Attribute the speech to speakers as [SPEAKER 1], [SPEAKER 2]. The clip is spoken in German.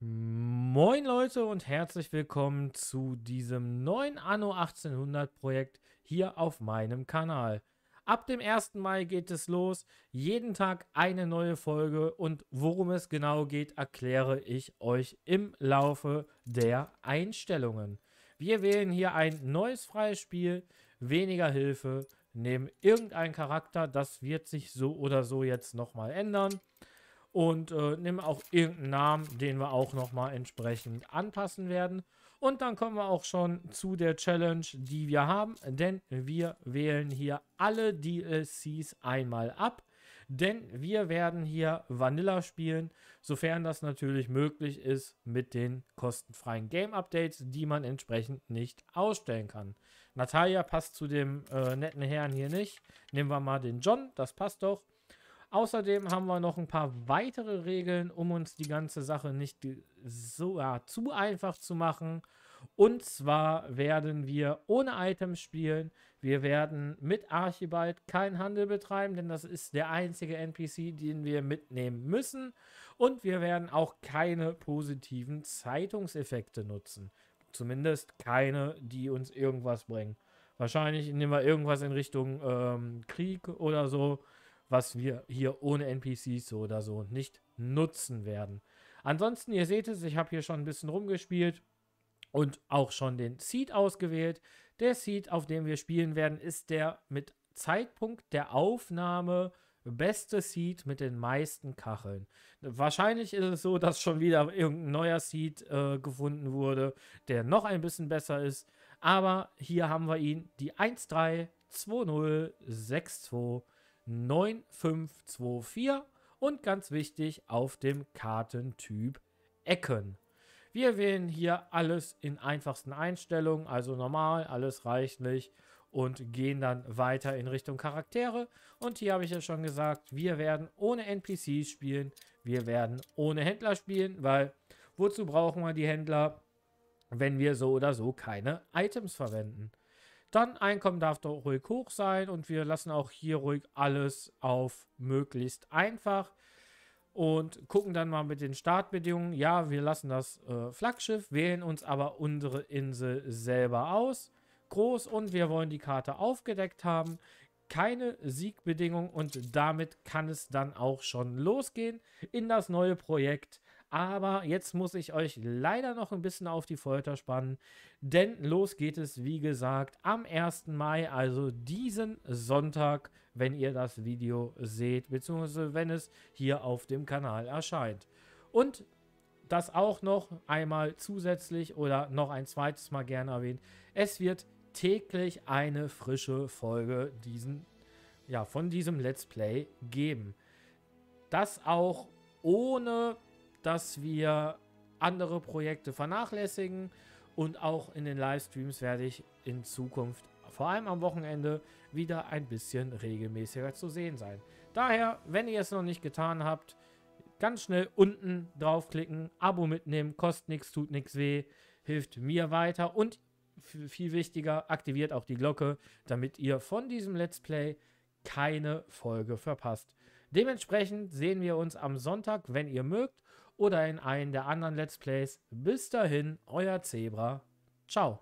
[SPEAKER 1] Moin Leute und herzlich willkommen zu diesem neuen Anno 1800 Projekt hier auf meinem Kanal. Ab dem 1. Mai geht es los, jeden Tag eine neue Folge und worum es genau geht, erkläre ich euch im Laufe der Einstellungen. Wir wählen hier ein neues freies Spiel, weniger Hilfe, nehmen irgendeinen Charakter, das wird sich so oder so jetzt nochmal ändern und äh, nehmen auch irgendeinen Namen, den wir auch nochmal entsprechend anpassen werden. Und dann kommen wir auch schon zu der Challenge, die wir haben, denn wir wählen hier alle DLCs einmal ab. Denn wir werden hier Vanilla spielen, sofern das natürlich möglich ist mit den kostenfreien Game-Updates, die man entsprechend nicht ausstellen kann. Natalia passt zu dem äh, netten Herrn hier nicht. Nehmen wir mal den John, das passt doch. Außerdem haben wir noch ein paar weitere Regeln, um uns die ganze Sache nicht so ja, zu einfach zu machen. Und zwar werden wir ohne Items spielen. Wir werden mit Archibald keinen Handel betreiben, denn das ist der einzige NPC, den wir mitnehmen müssen. Und wir werden auch keine positiven Zeitungseffekte nutzen. Zumindest keine, die uns irgendwas bringen. Wahrscheinlich nehmen wir irgendwas in Richtung ähm, Krieg oder so was wir hier ohne NPCs so oder so nicht nutzen werden. Ansonsten, ihr seht es, ich habe hier schon ein bisschen rumgespielt und auch schon den Seed ausgewählt. Der Seed, auf dem wir spielen werden, ist der mit Zeitpunkt der Aufnahme beste Seed mit den meisten Kacheln. Wahrscheinlich ist es so, dass schon wieder irgendein neuer Seed äh, gefunden wurde, der noch ein bisschen besser ist. Aber hier haben wir ihn, die 132062. 9524 und ganz wichtig auf dem Kartentyp Ecken. Wir wählen hier alles in einfachsten Einstellungen, also normal, alles reichlich und gehen dann weiter in Richtung Charaktere. Und hier habe ich ja schon gesagt, wir werden ohne NPCs spielen, wir werden ohne Händler spielen, weil wozu brauchen wir die Händler, wenn wir so oder so keine Items verwenden? Dann Einkommen darf doch ruhig hoch sein und wir lassen auch hier ruhig alles auf möglichst einfach und gucken dann mal mit den Startbedingungen. Ja, wir lassen das äh, Flaggschiff, wählen uns aber unsere Insel selber aus. Groß und wir wollen die Karte aufgedeckt haben. Keine Siegbedingung und damit kann es dann auch schon losgehen in das neue Projekt aber jetzt muss ich euch leider noch ein bisschen auf die Folter spannen, denn los geht es, wie gesagt, am 1. Mai, also diesen Sonntag, wenn ihr das Video seht, beziehungsweise wenn es hier auf dem Kanal erscheint. Und das auch noch einmal zusätzlich oder noch ein zweites Mal gerne erwähnt. Es wird täglich eine frische Folge diesen, ja, von diesem Let's Play geben. Das auch ohne dass wir andere Projekte vernachlässigen und auch in den Livestreams werde ich in Zukunft, vor allem am Wochenende, wieder ein bisschen regelmäßiger zu sehen sein. Daher, wenn ihr es noch nicht getan habt, ganz schnell unten draufklicken, Abo mitnehmen, kostet nichts, tut nichts weh, hilft mir weiter und viel wichtiger, aktiviert auch die Glocke, damit ihr von diesem Let's Play keine Folge verpasst. Dementsprechend sehen wir uns am Sonntag, wenn ihr mögt oder in einen der anderen Let's Plays. Bis dahin, euer Zebra. Ciao.